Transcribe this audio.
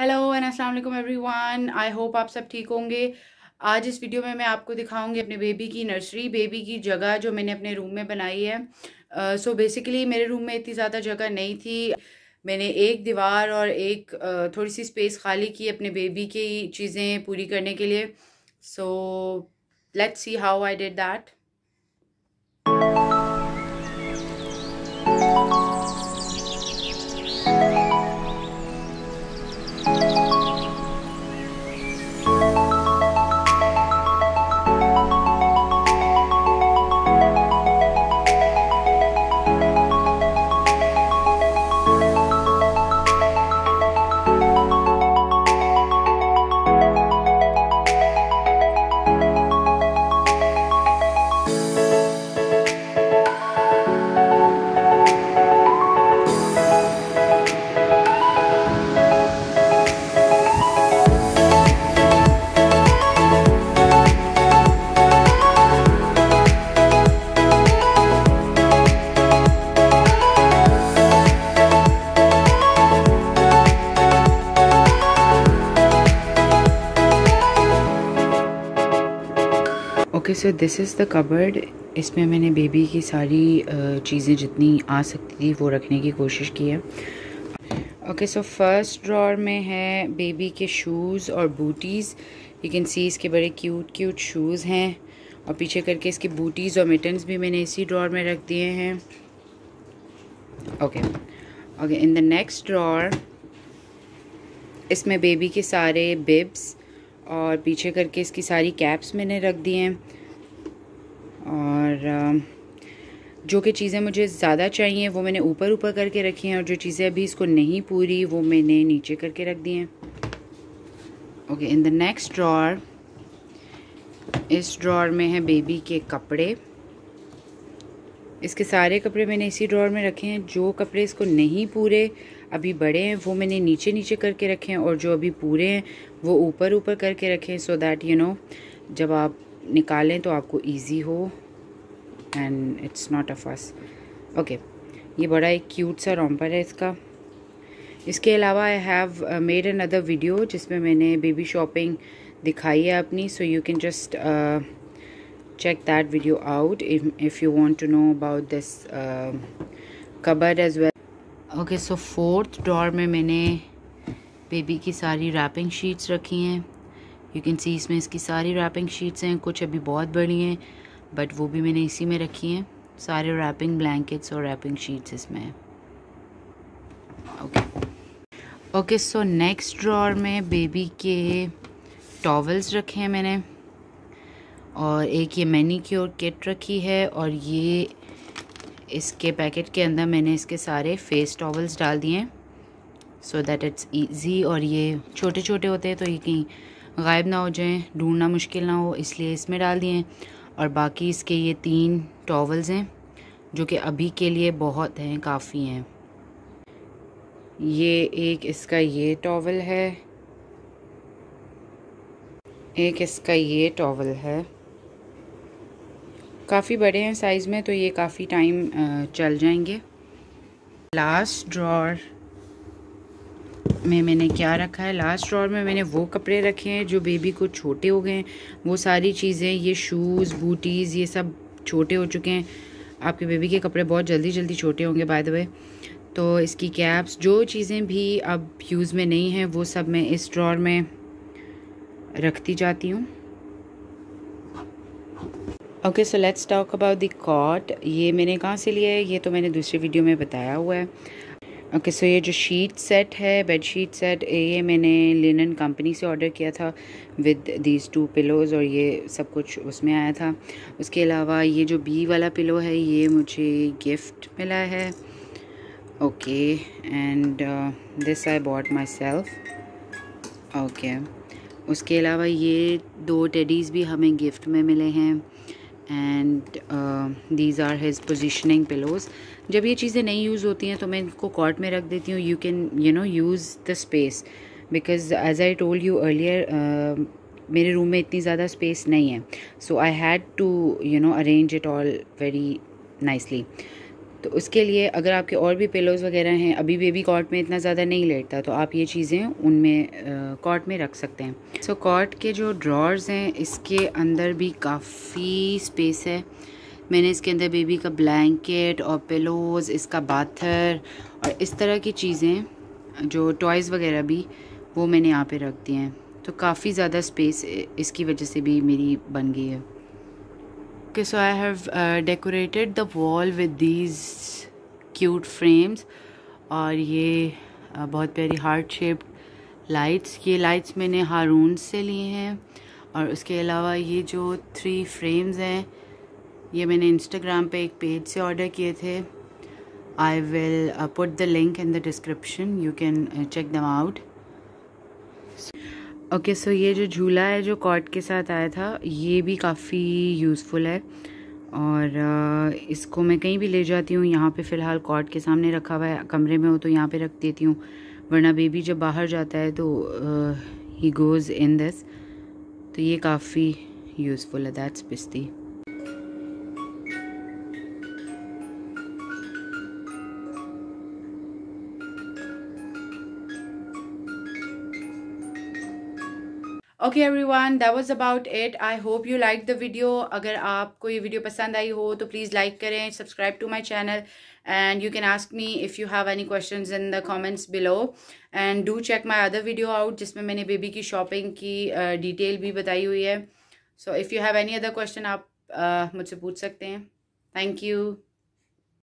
hello and अस्सलाम वालेकुम everyone I hope आप सब ठीक होंगे आज इस वीडियो में मैं आपको दिखाऊंगी अपने बेबी की नर्सरी बेबी की जगह जो मैंने अपने रूम में बनाई है सो uh, बेसिकली so मेरे रूम में इतनी ज़्यादा जगह नहीं थी मैंने एक दीवार और एक uh, थोड़ी सी स्पेस खाली की अपने बेबी की चीज़ें पूरी करने के लिए so let's see how I did that okay so this is the cupboard इसमें मैंने बेबी की सारी चीज़ें जितनी आ सकती थी वो रखने की कोशिश की है ओके सो फर्स्ट ड्रॉर में है बेबी के शूज़ और बूटीज़ यू कैन सी इसके बड़े क्यूट क्यूट शूज़ हैं और पीछे करके इसके बूटीज़ और मिटन्स भी मैंने इसी ड्रॉर में रख दिए हैं okay okay in the next drawer इसमें बेबी के सारे बिब्स और पीछे करके इसकी सारी कैप्स मैंने रख दिए हैं और जो कि चीज़ें मुझे ज़्यादा चाहिए वो मैंने ऊपर ऊपर करके रखी हैं और जो चीज़ें अभी इसको नहीं पूरी वो मैंने नीचे करके रख दी हैं okay in the next drawer इस ड्रॉर में है बेबी के कपड़े इसके सारे कपड़े मैंने इसी ड्रॉर में रखे हैं जो कपड़े इसको नहीं पूरे अभी बड़े हैं वो मैंने नीचे नीचे करके रखे हैं और जो अभी पूरे हैं वो ऊपर ऊपर करके रखे हैं सो दैट यू नो जब आप निकालें तो आपको ईजी हो and it's not a first okay ये बड़ा एक क्यूट सा रॉम्पर है इसका इसके अलावा I have made another video जिसमें मैंने बेबी शॉपिंग दिखाई है अपनी so you can just check that video out if you want to know about this cupboard as well okay so fourth so uh, uh, में मैंने baby की सारी wrapping sheets रखी हैं यू कैन सी इसमें इसकी सारी रैपिंग शीट्स हैं कुछ अभी बहुत बड़ी हैं बट वो भी मैंने इसी में रखी हैं सारे रैपिंग ब्लैंकेट्स और रैपिंग शीट्स इसमें हैं okay okay so next drawer में बेबी के टॉवल्स रखे हैं मैंने और एक ये मैनी क्योर किट रखी है और ये इसके पैकेट के अंदर मैंने इसके सारे फेस टॉवल्स डाल दिए हैं सो दैट इट्स ईजी और ये छोटे छोटे होते हैं तो ये कहीं गायब ना हो जाएं ढूंढना मुश्किल ना हो इसलिए इसमें डाल दिए हैं और बाकी इसके ये तीन टॉवल्स हैं जो कि अभी के लिए बहुत हैं काफ़ी हैं ये एक इसका ये टॉवल है एक इसका ये टॉवल है काफ़ी बड़े हैं साइज़ में तो ये काफ़ी टाइम चल जाएंगे लास्ट ड्रॉर में मैंने क्या रखा है लास्ट ड्रॉर में मैंने वो कपड़े रखे हैं जो बेबी को छोटे हो गए हैं वो सारी चीज़ें ये शूज़ बूटीज़ ये सब छोटे हो चुके हैं आपके बेबी के कपड़े बहुत जल्दी जल्दी छोटे होंगे बाय द वे तो इसकी कैप्स जो चीज़ें भी अब यूज़ में नहीं हैं वो सब मैं इस ड्रॉर में रखती जाती हूँ okay so let's talk about the cot ये मैंने कहाँ से लिया है ये तो मैंने दूसरी वीडियो में बताया हुआ है ओके okay, सो so ये जो शीट सेट है बेड शीट सेट ये मैंने लिनन कंपनी से ऑर्डर किया था विद दीज टू पिलोज़ और ये सब कुछ उसमें आया था उसके अलावा ये जो बी वाला पिलो है ये मुझे गिफ्ट मिला है okay and this I bought myself okay उसके अलावा ये दो टेडीज़ भी हमें गिफ्ट में मिले हैं and these are his positioning pillows जब ये चीज़ें नहीं यूज़ होती हैं तो मैं इनको कॉट में रख देती हूँ you can you know use the space because as I told you earlier मेरे रूम में इतनी ज़्यादा स्पेस नहीं है so I had to you know arrange it all very nicely तो उसके लिए अगर आपके और भी पिलोज़ वगैरह हैं अभी बेबी कॉट में इतना ज़्यादा नहीं लेटता तो आप ये चीज़ें उनमें कॉट में रख सकते हैं सो so, कॉट के जो ड्रॉर्स हैं इसके अंदर भी काफ़ी स्पेस है मैंने इसके अंदर बेबी का ब्लैंकेट और पिलोज़ इसका बाथर और इस तरह की चीज़ें जो टॉयज़ वगैरह भी वो मैंने यहाँ पे रख दिए हैं तो काफ़ी ज़्यादा स्पेस इसकी वजह से भी मेरी बन गई है okay so i have uh, decorated the wall with these cute frames और ये uh, बहुत प्यारी हार्ट शेप्ड लाइट्स ये लाइट्स मैंने हारून से लिए हैं और उसके अलावा ये जो थ्री फ्रेम्स हैं ये मैंने इंस्टाग्राम पे एक पेज से ऑर्डर किए थे I will put the link in the description you can check them out okay okay, so so ये जो झूला है जो कॉर्ड के साथ आया था ये भी काफ़ी यूज़फुल है और इसको मैं कहीं भी ले जाती हूँ यहाँ पे फ़िलहाल कॉर्ड के सामने रखा हुआ है कमरे में हो तो यहाँ पे रख देती हूँ वरना बेबी जब बाहर जाता है तो ही गोज़ इन दिस तो ये काफ़ी यूज़फुल है दैट्स पिस्ती okay everyone that was about it I hope you like the video अगर आपको ये वीडियो पसंद आई हो तो प्लीज़ लाइक करें subscribe to my channel and you can ask me if you have any questions in the comments below and do check my other video out जिसमें मैंने बेबी की शॉपिंग की डिटेल uh, भी बताई हुई है so if you have any other question आप uh, मुझसे पूछ सकते हैं थैंक यू